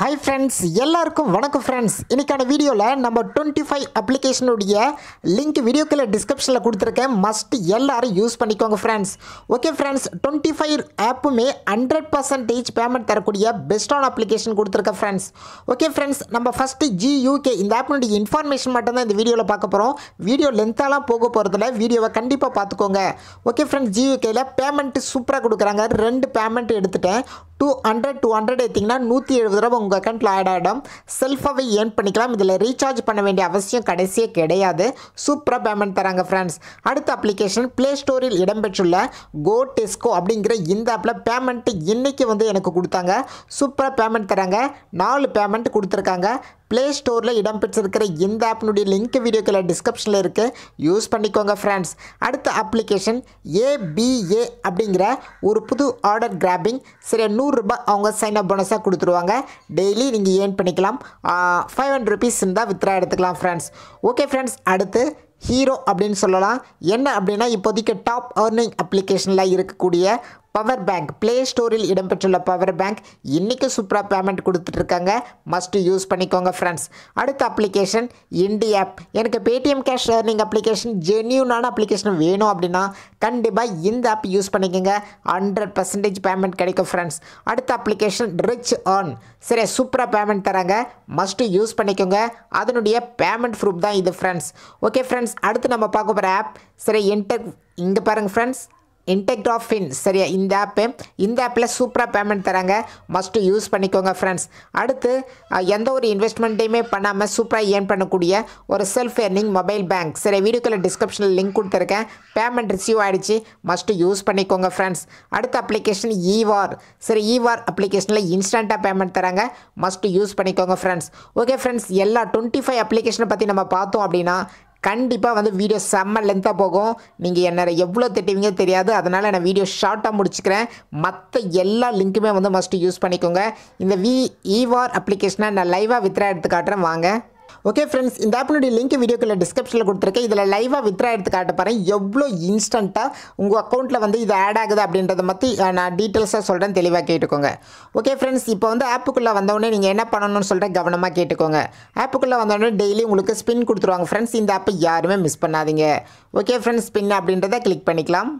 hi friends எல்லாருக்கும் வணக்கம் friends இன்றைக்கான வீடியோவில் நம்ம டுவெண்ட்டி ஃபைவ் அப்ளிகேஷனுடைய லிங்க் வீடியோக்கில் டிஸ்கிரிப்ஷனில் கொடுத்துருக்கேன் மஸ்ட் எல்லோரும் யூஸ் பண்ணிக்கோங்க friends okay friends twenty five ஆப்புமே ஹண்ட்ரட் பர்சன்டேஜ் பேமெண்ட் தரக்கூடிய பெஸ்ட்டான அப்ளிகேஷன் கொடுத்துருக்கேன் ஃப்ரெண்ட்ஸ் ஓகே ஃப்ரெண்ட்ஸ் நம்ம ஃபஸ்ட்டு ஜியூகே இந்த ஆப்பினுடைய இன்ஃபர்மேஷன் மட்டும்தான் இந்த வீடியோவில் பார்க்க போகிறோம் வீடியோ லென்த்தாலாம் போக போகிறதுல வீடியோவை கண்டிப்பாக பார்த்துக்கோங்க ஓகே ஃப்ரெண்ட்ஸ் ஜியூகேயில் பேமெண்ட்டு சூப்பராக கொடுக்குறாங்க ரெண்டு பேமெண்ட் எடுத்துட்டேன் டூ ஹண்ட்ரட் டூ ஹண்ட்ரட் எடுத்திங்கன்னா நூற்றி எழுபது ரூபா உங்கள் அக்கௌண்ட்டில் ஆட் ஆகிடும் செல்ஃபாகவே ஏர்ன் பண்ணிக்கலாம் இதில் ரீசார்ஜ் பண்ண வேண்டிய அவசியம் கடைசியே கிடையாது சூப்பராக பேமெண்ட் தராங்க ஃப்ரெண்ட்ஸ் அடுத்த அப்ளிகேஷன் ப்ளே ஸ்டோரில் இடம்பெற்றுள்ள கோ டெஸ்கோ அப்படிங்கிற இந்த ஆப்பில் பேமெண்ட்டு இன்றைக்கி வந்து எனக்கு கொடுத்தாங்க சூப்பராக பேமெண்ட் தராங்க நாலு பேமெண்ட் கொடுத்துருக்காங்க ப்ளே ஸ்டோரில் இடம்பெற்றிருக்கிற இந்த ஆப்பினுடைய லிங்க் வீடியோக்களை டிஸ்கிரிப்ஷனில் இருக்குது யூஸ் பண்ணிக்கோங்க ஃப்ரெண்ட்ஸ் அடுத்த அப்ளிகேஷன் ஏபிஏ அப்படிங்கிற ஒரு புது ஆர்டர் கிராபிங் சரி நூறுரூபா அவங்க சைன் அப் போனஸாக கொடுத்துருவாங்க டெய்லி நீங்கள் ஏர்ன் பண்ணிக்கலாம் ஃபைவ் ஹண்ட்ரட் ருபீஸ் இருந்தால் வித்ரா எடுத்துக்கலாம் ஃப்ரெண்ட்ஸ் ஓகே ஃப்ரெண்ட்ஸ் அடுத்து ஹீரோ அப்படின்னு சொல்லலாம் என்ன அப்படின்னா இப்போதைக்கு டாப் ஏர்னிங் அப்ளிகேஷனில் இருக்கக்கூடிய பவர் பேங்க் ப்ளே ஸ்டோரில் இடம்பெற்றுள்ள பவர் பேங்க் இன்றைக்கி சூப்பராக பேமெண்ட் கொடுத்துட்ருக்காங்க மஸ்ட்டு யூஸ் பண்ணிக்கோங்க ஃப்ரெண்ட்ஸ் அடுத்த அப்ளிகேஷன் இண்டி ஆப் எனக்கு பேடிஎம் கேஷ் ஏர்னிங் அப்ளிகேஷன் ஜென்யூனான அப்ளிகேஷன் வேணும் அப்படின்னா கண்டிப்பாக இந்த ஆப் யூஸ் பண்ணிக்கோங்க ஹண்ட்ரட் பர்சன்டேஜ் பேமெண்ட் கிடைக்கும் ஃப்ரெண்ட்ஸ் அடுத்த அப்ளிகேஷன் ரிச் ஆன் சரி சூப்பராக பேமெண்ட் தராங்க மஸ்ட்டு யூஸ் பண்ணிக்கோங்க அதனுடைய பேமெண்ட் ப்ரூஃப் தான் இது ஃப்ரெண்ட்ஸ் ஓகே ஃப்ரெண்ட்ஸ் அடுத்து நம்ம பார்க்க போகிற ஆப் சரி என்டர் இங்கே பாருங்கள் ஃப்ரெண்ட்ஸ் இன்டெக்ட் ஃபின் சரியா இந்த ஆப்பு இந்த ஆப்பில் சூப்பராக பேமெண்ட் தராங்க மஸ்ட்டு யூஸ் பண்ணிக்கோங்க ஃப்ரெண்ட்ஸ் அடுத்து எந்த ஒரு இன்வெஸ்ட்மெண்ட்டையுமே பண்ணாமல் சூப்பராக ஏர்ன் பண்ணக்கூடிய ஒரு செல்ஃப் ஏர்னிங் மொபைல் பேங்க் சரி வீடியோக்கில் டிஸ்கிரிப்ஷனில் லிங்க் கொடுத்துருக்கேன் பேமெண்ட் ரிசீவ் ஆகிடுச்சு மஸ்ட்டு யூஸ் பண்ணிக்கோங்க ஃப்ரெண்ட்ஸ் அடுத்த அப்ளிகேஷன் ஈவார் சரி ஈவார் அப்ளிகேஷனில் இன்ஸ்டண்ட்டாக பேமெண்ட் தராங்க மஸ்ட்டு யூஸ் பண்ணிக்கோங்க ஃப்ரெண்ட்ஸ் ஓகே ஃப்ரெண்ட்ஸ் எல்லா டுவெண்ட்டி ஃபைவ் அப்ளிகேஷனை பற்றி நம்ம பார்த்தோம் அப்படின்னா கண்டிப்பாக வந்து வீடியோ செம்ம லென்த்தாக போகும் நீங்கள் என்னை எவ்வளோ திட்டுவீங்க தெரியாது அதனால் நான் வீடியோ ஷார்ட்டாக முடிச்சுக்கிறேன் மற்ற எல்லா லிங்க்குமே வந்து மஸ்ட்டு யூஸ் பண்ணிக்கோங்க இந்த வி ஈவார் அப்ளிகேஷனை நான் லைவாக வித்ரா எடுத்து காட்டுறேன் வாங்க ஓகே ஃப்ரெண்ட்ஸ் இந்த ஆப்பினுடைய லிங்க் வீடியோக்குள்ள டிஸ்கிரிப்ஷனில் கொடுத்துருக்கேன் இதில் லைவாக வித்ரா எடுத்து காட்ட பாருங்க எவ்வளோ இன்ஸ்டண்ட்டாக உங்கள் அக்கௌண்ட்டில் வந்து இது ஆட் ஆகுது அப்படின்றத பற்றி நான் டீட்டெயில்ஸாக சொல்கிறேன் தெளிவாக கேட்டுக்கோங்க ஓகே ஃப்ரெண்ட்ஸ் இப்போ வந்து ஆப்புக்குள்ளே வந்தவொடனே நீங்கள் என்ன பண்ணணும்னு சொல்கிறேன் கவனமாக கேட்டுக்கோங்க ஆப்புக்குள்ளே வந்தோடனே டெய்லி உங்களுக்கு ஸ்பின் கொடுத்துருவாங்க ஃப்ரெண்ட்ஸ் இந்த ஆப்பை யாருமே மிஸ் பண்ணாதீங்க ஓகே ஃப்ரெண்ட்ஸ் ஸ்பின் அப்படின்றத கிளிக் பண்ணிக்கலாம்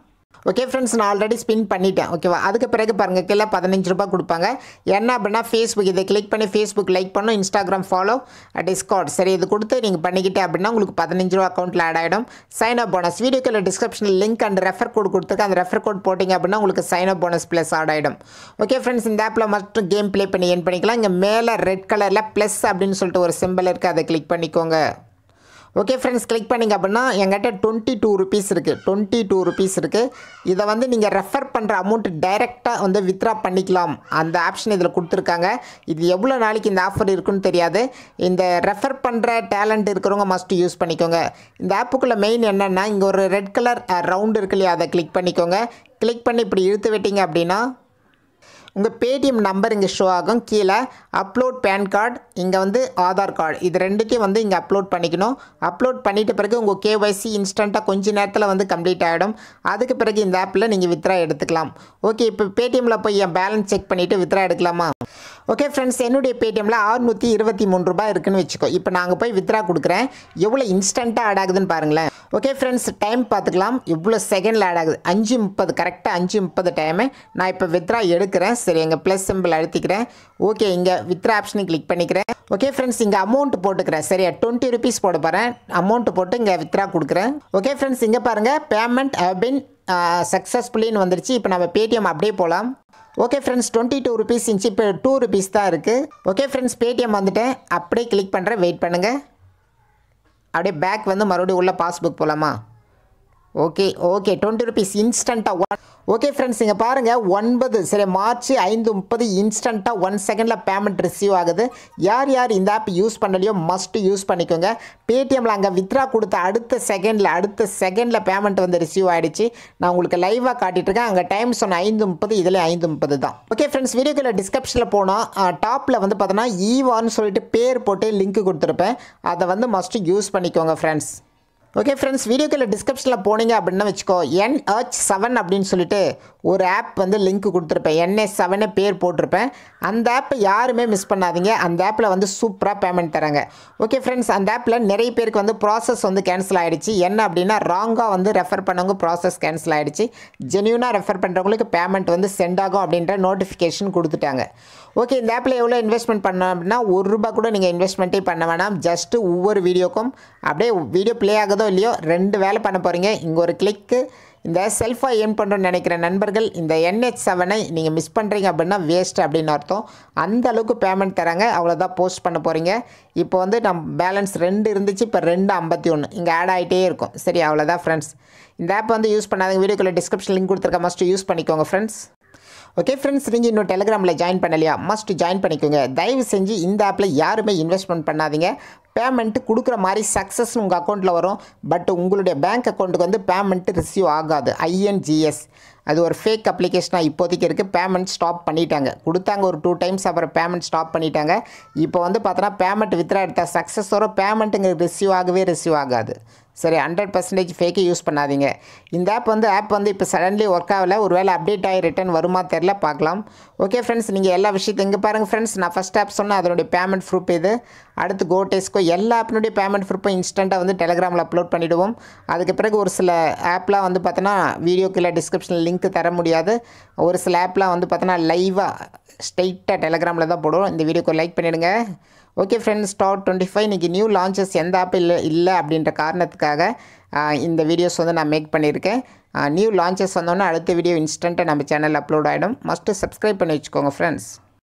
ஓகே ஃப்ரெண்ட்ஸ் நான் ஆல்ரெடி ஸ்பின் பண்ணிட்டேன் ஓகேவா அதுக்கு பிறகு பாருங்கள் கீழே பதினஞ்சு ரூபா கொடுப்பாங்க என்ன அப்படின்னா ஃபேஸ்புக் இதை கிளிக் பண்ணி ஃபேஸ்புக் லைக் பண்ணும் இன்ஸ்டாகிராம் ஃபாலோ டிஸ்கவுண்ட் சரி இது கொடுத்து நீங்கள் பண்ணிக்கிட்டே அப்படின்னா உங்களுக்கு பதினஞ்சு ரூபா அக்கௌண்ட்டில் ஆட் ஆகிடும் சைன் அப் போனஸ் வீடியோக்கில் டிஸ்கிரிப்ஷனில் லிங்க் அண்ட் ரெஃபர் கோட் கொடுத்துருக்கு அந்த ரெஃபர் கோட் போட்டிங்க அப்படின்னா உங்களுக்கு sign up bonus plus add ஆகிடும் ஓகே ஃப்ரெண்ட்ஸ் இந்த ஆப்பில் மட்டும் கேம் ப்ளே பண்ணி என் பண்ணிக்கலாம் இங்கே மேலே ரெட் கலரில் ப்ளஸ் அப்படின்னு சொல்லிட்டு ஒரு சிம்பிள் இருக்குது அதை கிளிக் பண்ணிக்கோங்க ஓகே ஃப்ரெண்ட்ஸ் கிளிக் பண்ணிங்க அப்படின்னா எங்கிட்ட டுவெண்ட்டி டூ ருபீஸ் இருக்குது டுவெண்ட்டி டூ ருபீஸ் இருக்குது இதை வந்து நீங்கள் ரெஃபர் பண்ணுற அமௌண்ட் டைரெக்டாக வந்து வித்ரா பண்ணிக்கலாம் அந்த ஆப்ஷன் இதில் கொடுத்துருக்காங்க இது எவ்வளோ நாளைக்கு இந்த ஆஃபர் இருக்குன்னு தெரியாது இந்த ரெஃபர் பண்ணுற டேலண்ட் இருக்கிறவங்க மஸ்ட்டு யூஸ் பண்ணிக்கோங்க இந்த ஆப்புக்குள்ளே மெயின் என்னென்னா இங்கே ஒரு ரெட் கலர் ரவுண்டு இருக்கு இல்லையா அதை கிளிக் பண்ணிக்கோங்க கிளிக் பண்ணி இப்படி இழுத்து விட்டீங்க அப்படின்னா உங்கள் பேடிஎம் நம்பர் இங்கே ஷோ ஆகும் கீழே அப்லோட் பேன் கார்டு இங்கே வந்து ஆதார் கார்டு இது ரெண்டுத்தையும் வந்து இங்கே அப்லோட் பண்ணிக்கணும் அப்லோட் பண்ணிட்ட பிறகு உங்கள் கேஒய்சி இன்ஸ்டண்ட்டாக கொஞ்சம் நேரத்தில் வந்து கம்ப்ளீட் ஆகிடும் அதுக்கு பிறகு இந்த ஆப்பில் நீங்கள் வித்ரா எடுத்துக்கலாம் ஓகே இப்போ பேடிஎம்மில் போய் என் பேலன்ஸ் செக் பண்ணிவிட்டு வித்ரா எடுக்கலாமா ஓகே ஃப்ரெண்ட்ஸ் என்னுடைய பேடிஎம்மில் ஆறுநூற்றி இருபத்தி மூணு ரூபாய் இருக்குதுன்னு வச்சுக்கோ இப்போ நாங்கள் போய் வித்ரா கொடுக்குறேன் எவ்வளோ இன்ஸ்டண்ட்டாக ஆட் ஆகுதுன்னு பாருங்களேன் ஓகே ஃப்ரெண்ட்ஸ் டைம் பார்த்துக்கலாம் இவ்வளோ செகண்டில் ஆட் ஆகுது அஞ்சு முப்பது கரெக்டாக அஞ்சு முப்பது டைமு நான் இப்போ வித்ரா எடுக்கிறேன் சரி எங்கள் ப்ளஸ் சிம்பிள் அழுத்திக்கிறேன் ஓகே இங்கே வித்ரா ஆப்ஷனை கிளிக் பண்ணிக்கிறேன் ஓகே ஃப்ரெண்ட்ஸ் இங்கே அமௌண்ட் போட்டுக்கிறேன் சரியா டுவெண்ட்டி ருபீஸ் போட போகிறேன் அமௌண்ட் போட்டு இங்கே வித்ரா கொடுக்குறேன் ஓகே ஃப்ரெண்ட்ஸ் இங்கே பாருங்கள் பேமெண்ட் ஹவ் பின் சக்ஸஸ்ஃபுல்லின்னு வந்துருச்சு இப்போ நம்ம பேடிஎம் அப்படியே போகலாம் okay friends twenty two rupees இருந்துச்சு இப்போ டூ ருபீஸ் தான் இருக்குது ஓகே ஃப்ரெண்ட்ஸ் பேடிஎம் வந்துட்டேன் அப்படியே கிளிக் பண்ணுறேன் வெயிட் பண்ணுங்கள் அப்படியே பேக் வந்து மறுபடியும் உள்ளே பாஸ்புக் போகலாமா ஓகே ஓகே டுவெண்ட்டி ருபீஸ் இன்ஸ்டண்ட்டாக ஒன் ஓகே ஃப்ரெண்ட்ஸ் இங்கே பாருங்கள் ஒன்பது சரி மார்ச் ஐந்து முப்பது இன்ஸ்டண்ட்டாக ஒன் செகண்டில் பேமெண்ட் ரிசீவ் ஆகுது யார் யார் இந்த ஆப் யூஸ் பண்ணலையோ மஸ்ட்டு யூஸ் பண்ணிக்கோங்க பேடிஎம்மில் அங்கே வித்ரா கொடுத்த அடுத்த செகண்டில் அடுத்த செகண்டில் பேமெண்ட் வந்து ரிசீவ் ஆகிடுச்சு நான் உங்களுக்கு லைவாக காட்டிகிட்ருக்கேன் அங்கே டைம் சொன்ன ஐந்து முப்பது இதில் ஐந்து முப்பது தான் ஓகே ஃப்ரெண்ட்ஸ் வீடியோக்குள்ள டிஸ்கிரிப்ஷனில் போனால் டாப்பில் வந்து பார்த்தோன்னா ஈவான்னு e சொல்லிட்டு பேர் போட்டு லிங்க் கொடுத்துருப்பேன் அதை வந்து மஸ்ட்டு யூஸ் பண்ணிக்கோங்க ஃப்ரெண்ட்ஸ் ஓகே ஃப்ரெண்ட்ஸ் வீடியோக்கில் டிஸ்கிரிப்ஷனில் போனீங்க அப்படின்னா வச்சுக்கோ என் ஹச் செவன் அப்படின்னு சொல்லிட்டு ஒரு ஆப் வந்து லிங்க் கொடுத்துருப்பேன் என்ஏ செவனே பேர் போட்டிருப்பேன் அந்த ஆப் யாருமே மிஸ் பண்ணாதீங்க அந்த ஆப்பில் வந்து சூப்பராக பேமெண்ட் தராங்க ஓகே ஃப்ரெண்ட்ஸ் அந்த ஆப்பில் நிறைய பேருக்கு வந்து ப்ராசஸ் வந்து கேன்சல் ஆகிடுச்சு என்ன அப்படின்னா ராங்காக வந்து ரெஃபர் பண்ணவங்க ப்ராசஸ் கேன்சல் ஆகிடுச்சு ஜென்யூனாக ரெஃபர் பண்ணுறவங்களுக்கு பேமெண்ட் வந்து சென்ட் ஆகும் அப்படின்ற நோட்டிஃபிகேஷன் கொடுத்துட்டாங்க ஓகே இந்த ஆப்பில் எவ்வளோ இன்வெஸ்ட்மெண்ட் பண்ணோம் அப்படின்னா ஒரு ரூபா கூட நீங்கள் இன்வெஸ்ட்மெண்ட்டே பண்ண வேணாம் ஜஸ்ட்டு ஒவ்வொரு வீடியோக்கும் அப்படியே வீடியோ ப்ளே ஆகுதோ இல்லையோ ரெண்டு வேலை பண்ண போகிறீங்க இங்கே ஒரு கிளிக்கு இந்த செல்ஃபாக ஏர்ன் பண்ணுறோம்னு நினைக்கிற நண்பர்கள் இந்த என்ஹெச் செவனை நீங்கள் மிஸ் பண்ணுறீங்க அப்படின்னா வேஸ்ட் அப்படின்னு அர்த்தம் அந்த அளவுக்கு பேமெண்ட் தராங்க அவ்வளோதான் போஸ்ட் பண்ண போகிறீங்க இப்போ வந்து நம் பேலன்ஸ் ரெண்டு இருந்துச்சு இப்போ ரெண்டு ஐம்பத்தி ஒன்று இங்கே ஆட் ஆகிட்டே இருக்கும் சரி அவ்வளோதான் ஃப்ரெண்ட்ஸ் இந்த ஆப் வந்து யூஸ் பண்ணாதீங்க வீடியோக்குள்ளே டிஸ்கிரிப்ஷன் லிங்க் கொடுத்துருக்க மஸ்ட்டு யூஸ் பண்ணிக்கோங்க ஃப்ரெண்ட்ஸ் ஓகே ஃப்ரெண்ட்ஸ் நீங்கள் இன்னும் டெலிகிராமில் ஜாயின் பண்ணலையா மஸ்ட் ஜாயின் பண்ணிக்கோங்க தயவு செஞ்சு இந்த ஆப்பில் யாருமே இன்வெஸ்ட்மெண்ட் பண்ணாதீங்க பேமெண்ட்டு கொடுக்குற மாதிரி சக்ஸஸ்னு உங்கள் அக்கௌண்ட்டில் வரும் பட் உங்களுடைய பேங்க் அக்கௌண்ட்டுக்கு வந்து பேமெண்ட்டு ரிசீவ் ஆகாது ஐஎன்ஜிஎஸ் அது ஒரு ஃபேக் அப்ளிகேஷனாக இப்போதைக்கு இருக்குது பேமெண்ட் ஸ்டாப் பண்ணிட்டாங்க கொடுத்தாங்க ஒரு டூ டைம்ஸ் அப்புறம் பேமெண்ட் ஸ்டாப் பண்ணிட்டாங்க இப்போ வந்து பார்த்தோன்னா பேமெண்ட் வித்ரா எடுத்தால் சக்ஸஸோட பேமெண்ட்டுங்க ரிசீவ் ஆகவே ரிசீவ் ஆகாது சரி ஹண்ட்ரட் பர்சன்டேஜ் ஃபேக்கே யூஸ் பண்ணாதீங்க இந்த ஆப் வந்து ஆப் வந்து இப்போ சடன்லி ஒர்க் ஆகலை ஒரு வேளை அப்டேட் ஆகி ரிட்டன் வருமா தெரில பார்க்கலாம் ஓகே ஃப்ரெண்ட்ஸ் நீங்கள் எல்லா விஷயத்தையும் இங்கே பாருங்கள் ஃப்ரெண்ட்ஸ் நான் ஃபஸ்ட் ஆப் சொன்னேன் அதனுடைய பேமெண்ட் ப்ரூப் இது அடுத்து கோடேஸ்க்கோ எல்லா ஆப்னுடைய பேமெண்ட் ப்ரூப்பும் இன்ஸ்டண்ட்டாக வந்து டெலிகிராமில் அப்லோட் பண்ணிவிடுவோம் அதுக்கு பிறகு ஒரு சில ஆப்லாம் வந்து பார்த்தோன்னா வீடியோக்கு இல்லை டிஸ்கிரிப்ஷனில் லிங்க் தர முடியாது ஒரு சில ஆப்லாம் வந்து பார்த்தோன்னா லைவாக ஸ்ட்ரைட்டாக டெலிகிராமில் தான் போடுவோம் இந்த வீடியோக்கு லைக் பண்ணிவிடுங்க okay friends dot twenty five இன்றைக்கி நியூ லான்ச்சஸ் எந்த ஆப் இல்லை இல்லை அப்படின்ற காரணத்துக்காக இந்த வீடியோஸ் வந்து நான் மேக் பண்ணியிருக்கேன் நியூ லான்ச்சஸ் வந்தோன்னே அடுத்த வீடியோ இன்ஸ்டண்ட்டாக நம்ம சேனல் அப்லோட் ஆகிடும் மஸ்ட்டு சப்ஸ்கிரைப் பண்ணி வச்சுக்கோங்க ஃப்ரெண்ட்ஸ்